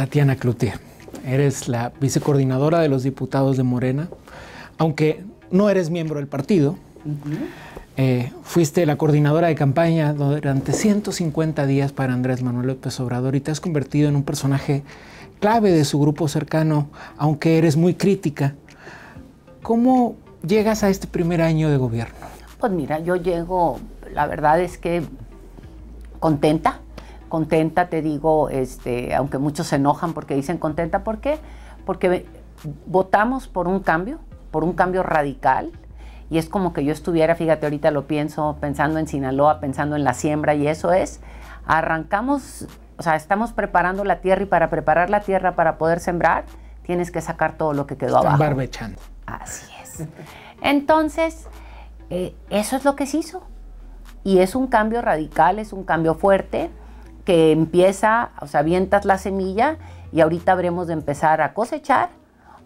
Tatiana Clutier, Eres la vicecoordinadora de los diputados de Morena, aunque no eres miembro del partido. Eh, fuiste la coordinadora de campaña durante 150 días para Andrés Manuel López Obrador y te has convertido en un personaje clave de su grupo cercano, aunque eres muy crítica. ¿Cómo llegas a este primer año de gobierno? Pues mira, yo llego, la verdad es que contenta, contenta, te digo, este, aunque muchos se enojan porque dicen contenta, ¿por qué? Porque votamos por un cambio, por un cambio radical, y es como que yo estuviera, fíjate, ahorita lo pienso, pensando en Sinaloa, pensando en la siembra, y eso es, arrancamos, o sea, estamos preparando la tierra y para preparar la tierra para poder sembrar, tienes que sacar todo lo que quedó abajo. barbechando. Así es. Entonces, eh, eso es lo que se hizo. Y es un cambio radical, es un cambio fuerte que empieza, o sea, avientas la semilla y ahorita habremos de empezar a cosechar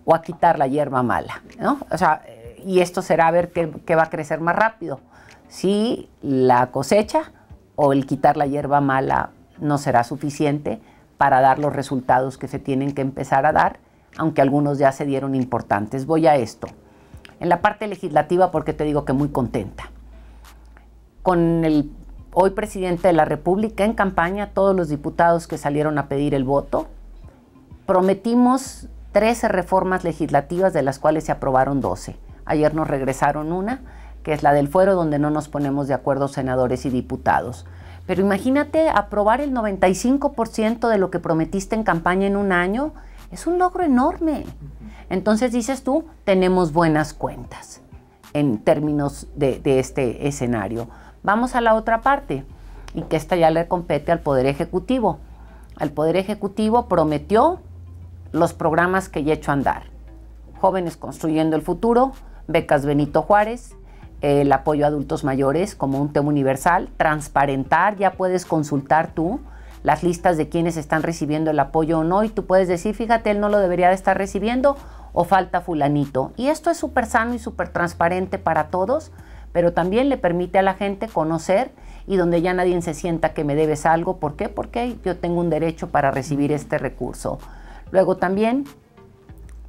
o a quitar la hierba mala, ¿no? O sea, eh, y esto será a ver qué, qué, va a crecer más rápido, si la cosecha o el quitar la hierba mala no será suficiente para dar los resultados que se tienen que empezar a dar, aunque algunos ya se dieron importantes. Voy a esto. En la parte legislativa, porque te digo que muy contenta. Con el hoy presidente de la República, en campaña, todos los diputados que salieron a pedir el voto, prometimos 13 reformas legislativas de las cuales se aprobaron 12. Ayer nos regresaron una, que es la del fuero, donde no nos ponemos de acuerdo senadores y diputados. Pero imagínate aprobar el 95% de lo que prometiste en campaña en un año, es un logro enorme. Entonces dices tú, tenemos buenas cuentas en términos de, de este escenario. Vamos a la otra parte, y que esta ya le compete al Poder Ejecutivo. El Poder Ejecutivo prometió los programas que ya he hecho andar. Jóvenes Construyendo el Futuro, Becas Benito Juárez, el apoyo a adultos mayores como un tema universal, transparentar, ya puedes consultar tú las listas de quienes están recibiendo el apoyo o no y tú puedes decir, fíjate, él no lo debería de estar recibiendo o falta fulanito. Y esto es súper sano y súper transparente para todos pero también le permite a la gente conocer y donde ya nadie se sienta que me debes algo. ¿Por qué? Porque yo tengo un derecho para recibir este recurso. Luego también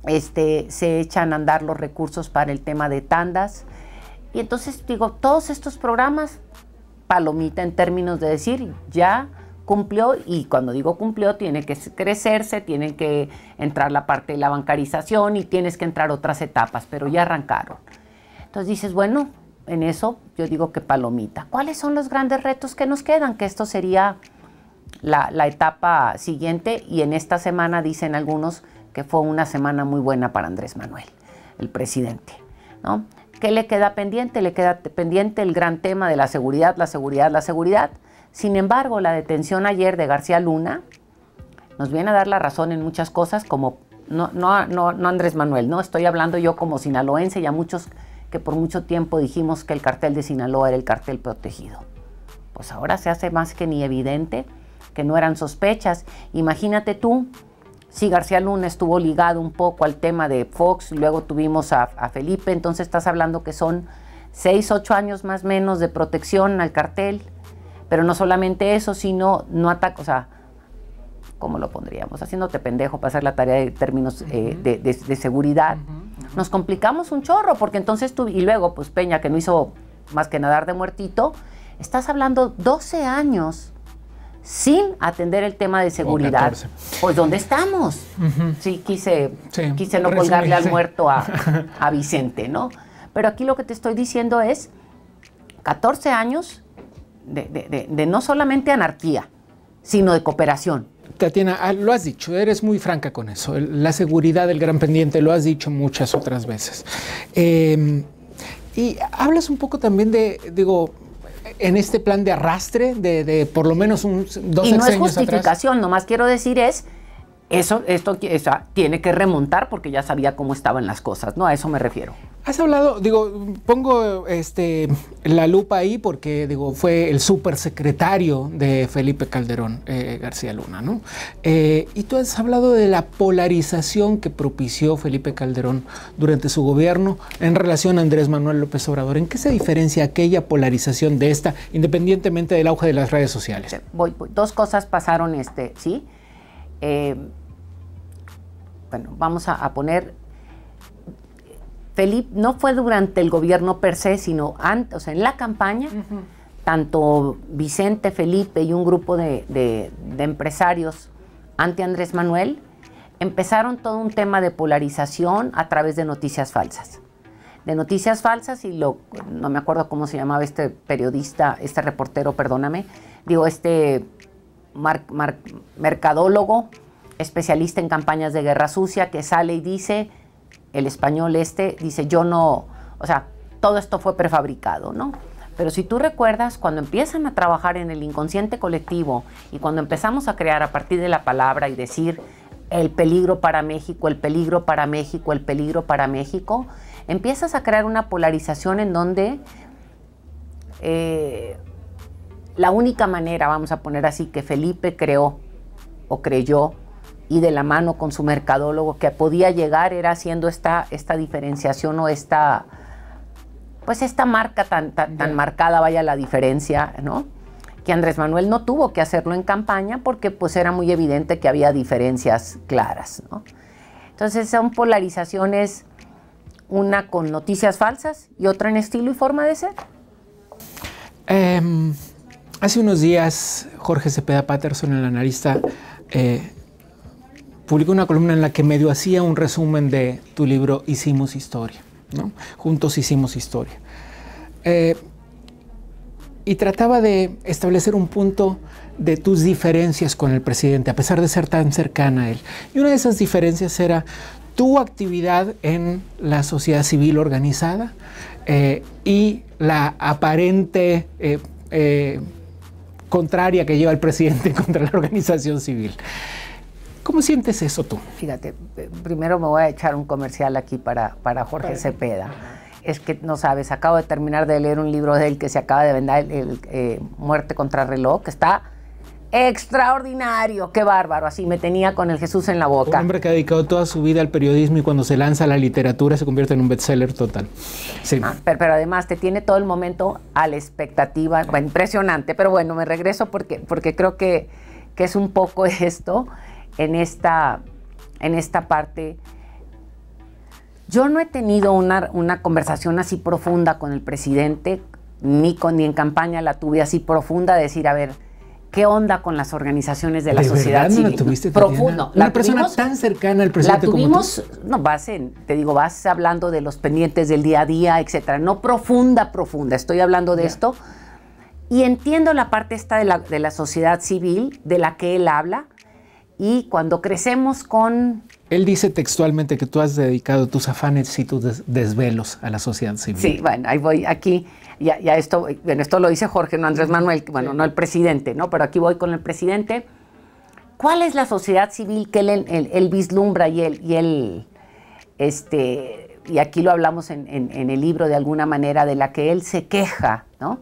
este, se echan a andar los recursos para el tema de tandas. Y entonces digo, todos estos programas, palomita en términos de decir, ya cumplió y cuando digo cumplió tiene que crecerse, tiene que entrar la parte de la bancarización y tienes que entrar otras etapas, pero ya arrancaron. Entonces dices, bueno, en eso yo digo que palomita. ¿Cuáles son los grandes retos que nos quedan? Que esto sería la, etapa siguiente y en esta semana dicen algunos que fue una semana muy buena para Andrés Manuel, el presidente. ¿no? ¿Qué le queda pendiente? Le queda pendiente el gran tema de la seguridad, la seguridad, la seguridad. Sin embargo, la detención ayer de García Luna nos viene a dar la razón en muchas cosas como no, no, no, Andrés Manuel, no estoy hablando yo como sinaloense y a muchos que por mucho tiempo dijimos que el cartel de Sinaloa era el cartel protegido. Pues ahora se hace más que ni evidente que no eran sospechas. Imagínate tú, si García Luna estuvo ligado un poco al tema de Fox, luego tuvimos a, Felipe, entonces estás hablando que son seis, ocho años más menos de protección al cartel, pero no solamente eso, sino no ataca, o sea, ¿cómo lo pondríamos? Haciéndote pendejo para la tarea de términos eh, de, seguridad nos complicamos un chorro, porque entonces tú, y luego, pues Peña, que no hizo más que nadar de muertito, estás hablando 12 años sin atender el tema de seguridad. Pues ¿dónde estamos? Sí, quise, quise no colgarle al muerto a, Vicente, ¿no? Pero aquí lo que te estoy diciendo es 14 años de no solamente anarquía, sino de cooperación. Tatiana, ah, lo has dicho, eres muy franca con eso. La seguridad del Gran Pendiente, lo has dicho muchas otras veces. Em, y hablas un poco también de, digo, en este plan de arrastre de, por lo menos un, dos Y no es justificación, nomás quiero decir es, eso, esto tiene que remontar porque ya sabía cómo estaban las cosas, ¿no? A eso me refiero. Has hablado, digo, pongo este, la lupa ahí porque, digo, fue el supersecretario de Felipe Calderón eh, García Luna, ¿no? Eh, y tú has hablado de la polarización que propició Felipe Calderón durante su gobierno en relación a Andrés Manuel López Obrador. ¿En qué se diferencia aquella polarización de esta, independientemente del auge de las redes sociales? Este, voy, Dos cosas pasaron, este, ¿sí? Eh, bueno, vamos a poner Felipe no fue durante el gobierno per se, sino antes, o sea, en la campaña, tanto Vicente, Felipe y un grupo de, empresarios ante Andrés Manuel empezaron todo un tema de polarización a través de noticias falsas. De noticias falsas y lo, no me acuerdo cómo se llamaba este periodista, este reportero, perdóname, digo, este mercadólogo especialista en campañas de guerra sucia que sale y dice el español este dice, yo no, o sea, todo esto fue prefabricado, ¿no? Pero si tú recuerdas, cuando empiezan a trabajar en el inconsciente colectivo y cuando empezamos a crear a partir de la palabra y decir el peligro para México, el peligro para México, el peligro para México, empiezas a crear una polarización en donde eh, la única manera, vamos a poner así, que Felipe creó o creyó y de la mano con su mercadólogo que podía llegar era haciendo esta, esta diferenciación o esta, pues esta marca tan, tan, marcada, vaya la diferencia, Que Andrés Manuel no tuvo que hacerlo en campaña porque pues era muy evidente que había diferencias claras, Entonces son polarizaciones, una con noticias falsas y otra en estilo y forma de ser. Em, hace unos días Jorge Cepeda Patterson, el analista, eh, publicó una columna en la que medio hacía un resumen de tu libro Hicimos Historia, ¿no? Juntos hicimos historia. Eh, y trataba de establecer un punto de tus diferencias con el presidente, a pesar de ser tan cercana a él. Y una de esas diferencias era tu actividad en la sociedad civil organizada eh, y la aparente eh, contraria que lleva el presidente contra la organización civil. ¿Cómo sientes eso tú? Fíjate, primero me voy a echar un comercial aquí para, para Jorge Cepeda. Es que no sabes, acabo de terminar de leer un libro de él que se acaba de vender, el, eh, Muerte contra Reloj, que está extraordinario, qué bárbaro, así me tenía con el Jesús en la boca. Un hombre que ha dedicado toda su vida al periodismo y cuando se lanza a la literatura se convierte en un bestseller total. Sí. Ah, pero, además te tiene todo el momento a la expectativa, impresionante, pero bueno, me regreso porque, porque creo que, que es un poco esto en esta, en esta parte. Yo no he tenido una, una conversación así profunda con el presidente, ni, con, ni en campaña la tuve así profunda, de decir, a ver, ¿qué onda con las organizaciones de la sociedad civil? la Una persona tan cercana al presidente la como No, vas te digo, vas hablando de los pendientes del día a día, etcétera. No profunda, profunda. Estoy hablando de esto. Y entiendo la parte esta la, de la sociedad civil de la que él habla, y cuando crecemos con... Él dice textualmente que tú has dedicado tus afanes y tus desvelos a la sociedad civil. Sí, bueno, ahí voy aquí, ya, esto, bueno, esto lo dice Jorge, no Andrés Manuel, bueno, no el presidente, ¿no? Pero aquí voy con el presidente. ¿Cuál es la sociedad civil que él, vislumbra y él, y él, este, y aquí lo hablamos en, en el libro de alguna manera, de la que él se queja, ¿no?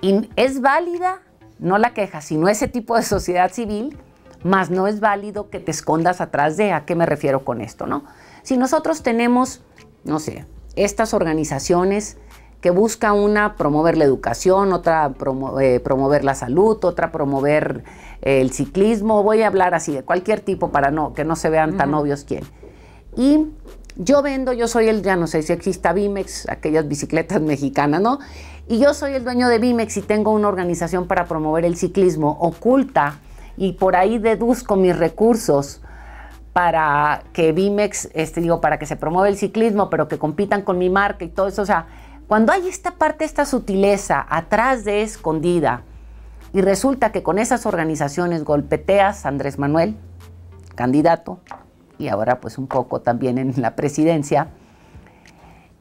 ¿Y ¿Es válida? No la queja, sino ese tipo de sociedad civil más no es válido que te escondas atrás de a qué me refiero con esto, ¿no? Si nosotros tenemos, no sé, estas organizaciones que busca una promover la educación, otra eh, promover la salud, otra promover eh, el ciclismo, voy a hablar así de cualquier tipo para no que no se vean tan obvios quién. Y yo vendo, yo soy el, ya no sé si exista Bimex, aquellas bicicletas mexicanas, ¿no? Y yo soy el dueño de Bimex y tengo una organización para promover el ciclismo oculta y por ahí deduzco mis recursos para que Bimex, este, digo, para que se promueva el ciclismo, pero que compitan con mi marca y todo eso. O sea, cuando hay esta parte, esta sutileza atrás de escondida, y resulta que con esas organizaciones golpeteas a Andrés Manuel, candidato, y ahora pues un poco también en la presidencia,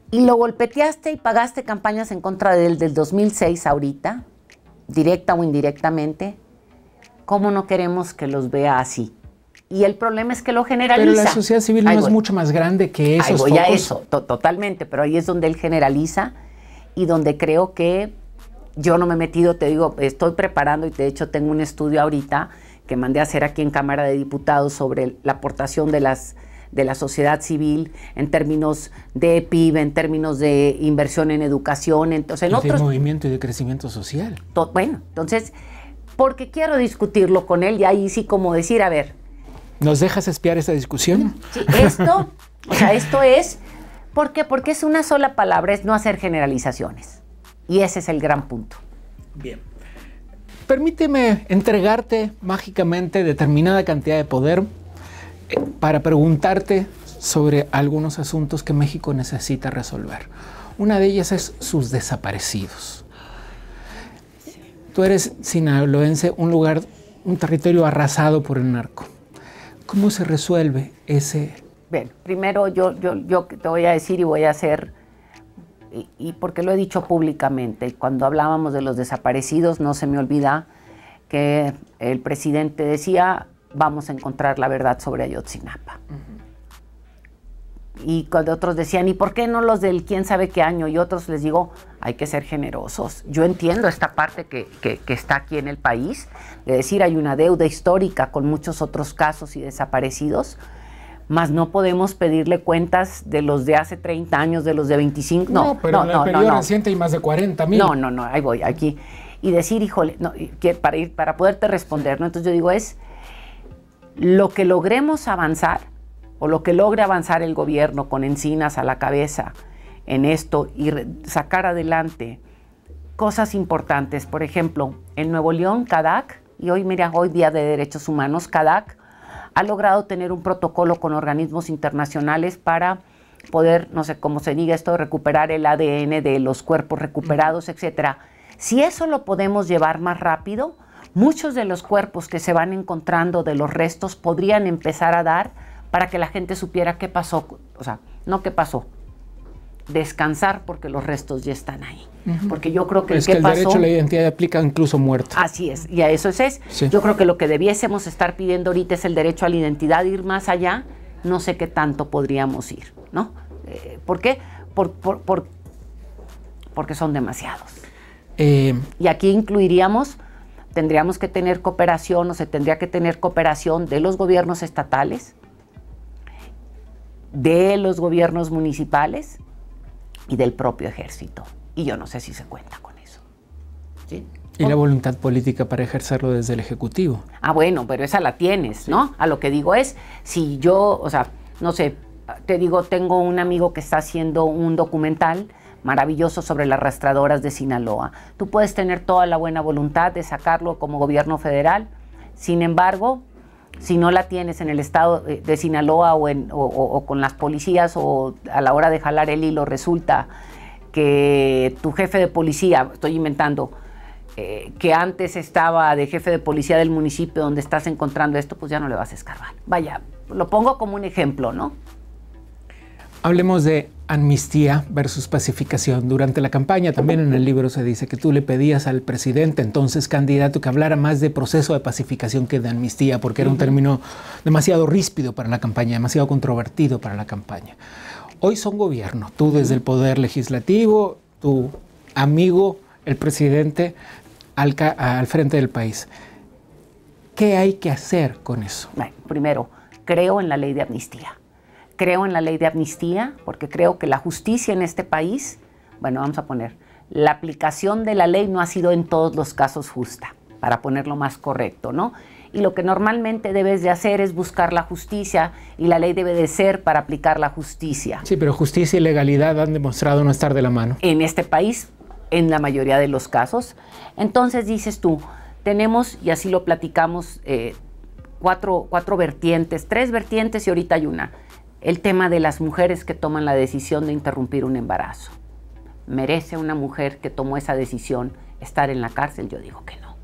y lo golpeteaste y pagaste campañas en contra de del 2006 ahorita, directa o indirectamente, ¿Cómo no queremos que los vea así? Y el problema es que lo generaliza. Pero la sociedad civil no es mucho más grande que esos ahí voy A eso, totalmente, pero ahí es donde él generaliza y donde creo que yo no me he metido, te digo, estoy preparando y de hecho tengo un estudio ahorita que mandé a hacer aquí en Cámara de Diputados sobre la aportación de las de la sociedad civil en términos de PIB, en términos de inversión en educación, entonces en y de movimiento y de crecimiento social. bueno, entonces porque quiero discutirlo con él y ahí sí como decir, a ver. ¿Nos dejas espiar esta discusión? esto, o sea, esto es, ¿por qué? Porque es una sola palabra, es no hacer generalizaciones. Y ese es el gran punto. Bien. Permíteme entregarte mágicamente determinada cantidad de poder eh, para preguntarte sobre algunos asuntos que México necesita resolver. Una de ellas es sus desaparecidos tú eres sinaloense, un lugar, un territorio arrasado por el narco. ¿Cómo se resuelve ese? Bueno, primero yo, te voy a decir y voy a hacer, y, porque lo he dicho públicamente, cuando hablábamos de los desaparecidos, no se me olvida que el presidente decía, vamos a encontrar la verdad sobre Ayotzinapa y cuando otros decían, ¿y por qué no los del quién sabe qué año? Y otros les digo, hay que ser generosos. Yo entiendo esta parte que, que, está aquí en el país, de decir, hay una deuda histórica con muchos otros casos y desaparecidos, mas no podemos pedirle cuentas de los de hace 30 años, de los de 25. No, no pero el reciente hay más de 40 mil. No, no, no, ahí voy, aquí. Y decir, híjole, para, ir, para poderte responder, ¿no? Entonces yo digo, es lo que logremos avanzar o lo que logre avanzar el gobierno con encinas a la cabeza en esto y sacar adelante cosas importantes. Por ejemplo, en Nuevo León, CADAC, y hoy mira, hoy Día de Derechos Humanos, CADAC ha logrado tener un protocolo con organismos internacionales para poder, no sé cómo se diga esto, recuperar el ADN de los cuerpos recuperados, etcétera. Si eso lo podemos llevar más rápido, muchos de los cuerpos que se van encontrando de los restos podrían empezar a dar para que la gente supiera qué pasó, o sea, no qué pasó, descansar porque los restos ya están ahí. Porque yo creo que, es que el derecho a la identidad aplica incluso muerto. Así es, y a eso es. Yo creo que lo que debiésemos estar pidiendo ahorita es el derecho a la identidad, ir más allá. No sé qué tanto podríamos ir, ¿no? Eh, ¿Por qué? Por, porque son demasiados. Eh, y aquí incluiríamos, tendríamos que tener cooperación o se tendría que tener cooperación de los gobiernos estatales, de los gobiernos municipales y del propio ejército. Y yo no sé si se cuenta con eso. Y la voluntad política para ejercerlo desde el Ejecutivo. Ah, bueno, pero esa la tienes, ¿no? A lo que digo es, si yo, o sea, no sé, te digo, tengo un amigo que está haciendo un documental maravilloso sobre las rastradoras de Sinaloa. Tú puedes tener toda la buena voluntad de sacarlo como gobierno federal, sin embargo, si no la tienes en el estado de Sinaloa o, con las policías o a la hora de jalar el hilo resulta que tu jefe de policía, estoy inventando, eh, que antes estaba de jefe de policía del municipio donde estás encontrando esto, pues ya no le vas a escarbar. Vaya, lo pongo como un ejemplo, ¿no? Hablemos de amnistía versus pacificación. Durante la campaña también en el libro se dice que tú le pedías al presidente, entonces candidato, que hablara más de proceso de pacificación que de amnistía, porque era un término demasiado ríspido para la campaña, demasiado controvertido para la campaña. Hoy son gobierno, tú desde el poder legislativo, tu amigo, el presidente, al, frente del país. ¿Qué hay que hacer con eso? Bueno, primero, creo en la ley de amnistía creo en la ley de amnistía, porque creo que la justicia en este país, bueno, vamos a poner, la aplicación de la ley no ha sido en todos los casos justa, para ponerlo más correcto, ¿no? Y lo que normalmente debes de hacer es buscar la justicia y la ley debe de ser para aplicar la justicia. Sí, pero justicia y legalidad han demostrado no estar de la mano. En este país, en la mayoría de los casos. Entonces dices tú, tenemos, y así lo platicamos, eh, cuatro, cuatro vertientes, tres vertientes y ahorita hay una el tema de las mujeres que toman la decisión de interrumpir un embarazo. ¿Merece una mujer que tomó esa decisión estar en la cárcel? Yo digo que no.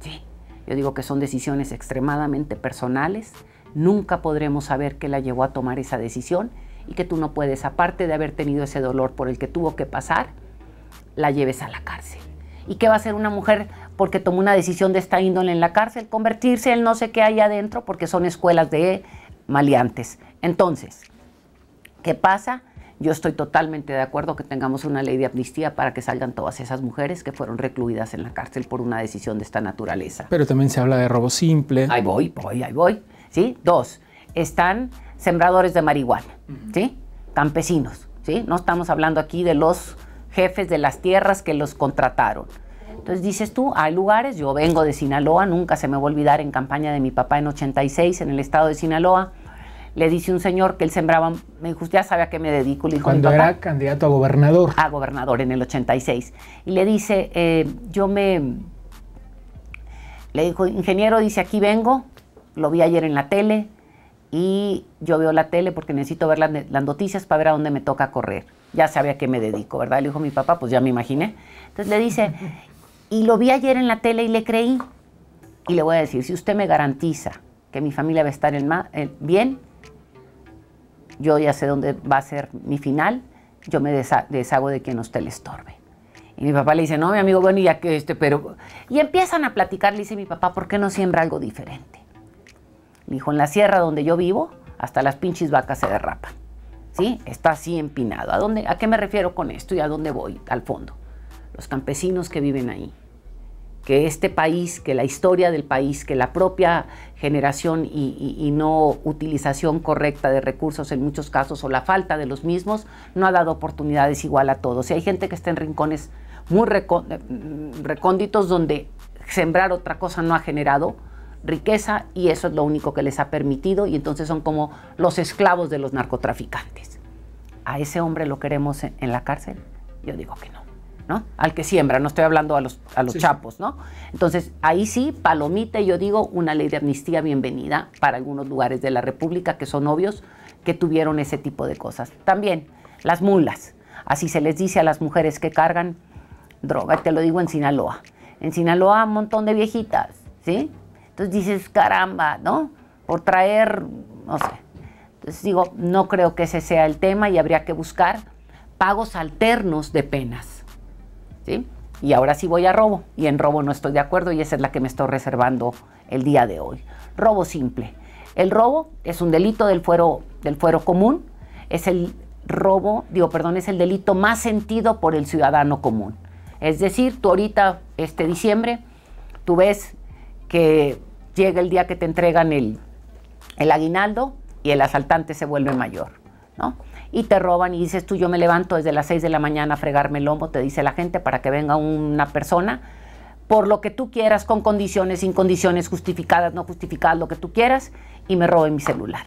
Sí, yo digo que son decisiones extremadamente personales. Nunca podremos saber qué la llevó a tomar esa decisión y que tú no puedes, aparte de haber tenido ese dolor por el que tuvo que pasar, la lleves a la cárcel. ¿Y qué va a hacer una mujer porque tomó una decisión de esta índole en la cárcel? Convertirse en no sé qué hay adentro, porque son escuelas de maleantes. Entonces, ¿qué pasa? Yo estoy totalmente de acuerdo que tengamos una ley de amnistía para que salgan todas esas mujeres que fueron recluidas en la cárcel por una decisión de esta naturaleza. Pero también se habla de robo simple. Ahí voy, voy, ahí voy. ¿Sí? Dos, están sembradores de marihuana, ¿sí? Campesinos, ¿sí? No estamos hablando aquí de los jefes de las tierras que los contrataron. Entonces dices tú, hay lugares, yo vengo de Sinaloa, nunca se me va a olvidar en campaña de mi papá en 86 en el estado de Sinaloa, le dice un señor que él sembraba, me dijo, ya sabe a qué me dedico. Le dijo Cuando era candidato a gobernador. A gobernador en el 86. Y le dice, eh, yo me... Le dijo, ingeniero, dice, aquí vengo, lo vi ayer en la tele y yo veo la tele porque necesito ver las, noticias para ver a dónde me toca correr. Ya sabía a qué me dedico, ¿verdad? Le dijo mi papá, pues ya me imaginé. Entonces le dice, y lo vi ayer en la tele y le creí. Y le voy a decir, si usted me garantiza que mi familia va a estar bien, yo ya sé dónde va a ser mi final, yo me deshago de quien usted le estorbe. Y mi papá le dice, no, mi amigo, bueno, ya que este, pero... Y empiezan a platicar, le dice mi papá, ¿por qué no siembra algo diferente? Le dijo, en la sierra donde yo vivo, hasta las pinches vacas se derrapan. ¿Sí? Está así empinado. ¿A, dónde, ¿A qué me refiero con esto y a dónde voy? Al fondo. Los campesinos que viven ahí que este país, que la historia del país, que la propia generación y, no utilización correcta de recursos en muchos casos o la falta de los mismos, no ha dado oportunidades igual a todos. Y hay gente que está en rincones muy mm, recónditos donde sembrar otra cosa no ha generado riqueza y eso es lo único que les ha permitido y entonces son como los esclavos de los narcotraficantes. ¿A ese hombre lo queremos en la cárcel? Yo digo que no. Al que siembra, no estoy hablando a los, chapos, ¿no? Entonces, ahí sí, palomita, yo digo, una ley de amnistía bienvenida para algunos lugares de la República que son obvios que tuvieron ese tipo de cosas. También, las mulas, así se les dice a las mujeres que cargan droga, te lo digo en Sinaloa. En Sinaloa, un montón de viejitas, ¿sí? Entonces dices, caramba, ¿no? Por traer, no sé. Entonces digo, no creo que ese sea el tema y habría que buscar pagos alternos de penas. Y ahora sí voy a robo, y en robo no estoy de acuerdo, y esa es la que me estoy reservando el día de hoy. Robo simple. El robo es un delito del fuero, del fuero común, es el robo, digo, perdón, es el delito más sentido por el ciudadano común. Es decir, tú ahorita, este diciembre, tú ves que llega el día que te entregan el, el aguinaldo y el asaltante se vuelve mayor, ¿no? y te roban y dices tú, yo me levanto desde las 6 de la mañana a fregarme el lomo, te dice la gente, para que venga una persona, por lo que tú quieras, con condiciones, sin condiciones, justificadas, no justificadas, lo que tú quieras, y me roben mi celular.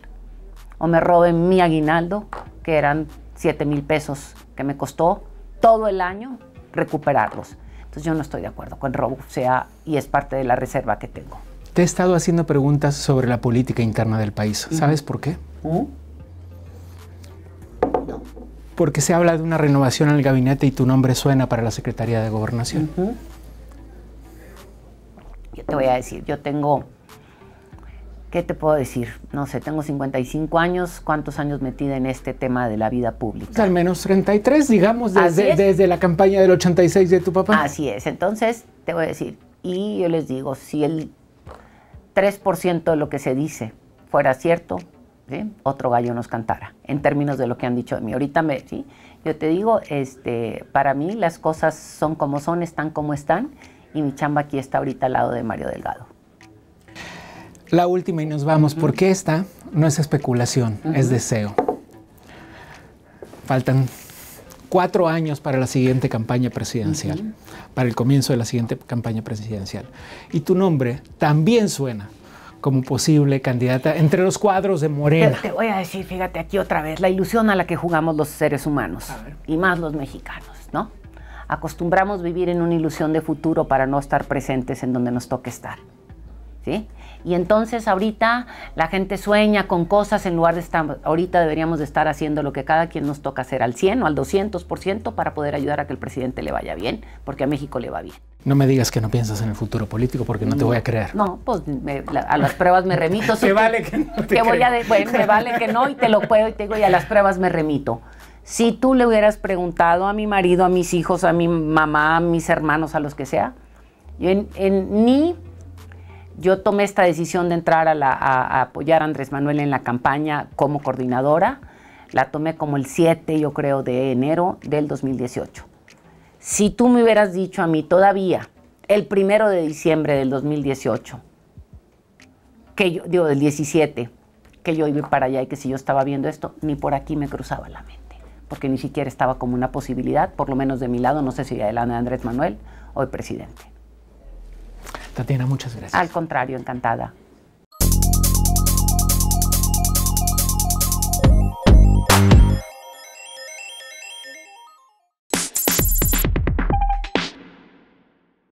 O me roben mi aguinaldo, que eran 7 mil pesos que me costó todo el año recuperarlos. Entonces yo no estoy de acuerdo con robo, sea, y es parte de la reserva que tengo. Te he estado haciendo preguntas sobre la política interna del país. ¿Sabes por qué? porque se habla de una renovación en el gabinete y tu nombre suena para la Secretaría de Gobernación. Yo te voy a decir, yo tengo, ¿qué te puedo decir? No sé, tengo 55 años, ¿cuántos años metida en este tema de la vida pública? Pues al menos 33, digamos, desde, desde la campaña del 86 de tu papá. Así es, entonces te voy a decir, y yo les digo, si el 3% de lo que se dice fuera cierto, ¿eh? otro gallo nos cantara, en términos de lo que han dicho de mí. Ahorita me, yo te digo, este, para mí las cosas son como son, están como están, y mi chamba aquí está ahorita al lado de Mario Delgado. La última y nos vamos, porque esta no es especulación, es deseo. Faltan cuatro años para la siguiente campaña presidencial, para el comienzo de la siguiente campaña presidencial. Y tu nombre también suena como posible candidata entre los cuadros de Morena. Te, voy a decir, fíjate aquí otra vez, la ilusión a la que jugamos los seres humanos y más los mexicanos, ¿no? Acostumbramos vivir en una ilusión de futuro para no estar presentes en donde nos toque estar. Y entonces ahorita la gente sueña con cosas en lugar de estar, ahorita deberíamos de estar haciendo lo que cada quien nos toca hacer al 100 o al 200% para poder ayudar a que el presidente le vaya bien, porque a México le va bien. No me digas que no piensas en el futuro político porque no, te voy a creer. No, pues a las pruebas me remito. me vale que no voy a me vale que no y te lo puedo y te digo y a las pruebas me remito. Si tú le hubieras preguntado a mi marido, a mis hijos, a mi mamá, a mis hermanos, a los que sea, yo en, ni yo tomé esta decisión de entrar a, apoyar a Andrés Manuel en la campaña como coordinadora. La tomé como el 7, yo creo, de enero del 2018. Si tú me hubieras dicho a mí todavía, el primero de diciembre del 2018, que yo, digo, del 17, que yo iba para allá y que si yo estaba viendo esto, ni por aquí me cruzaba la mente, porque ni siquiera estaba como una posibilidad, por lo menos de mi lado, no sé si de la de Andrés Manuel, o el presidente. Tatiana, muchas gracias. Al contrario, encantada.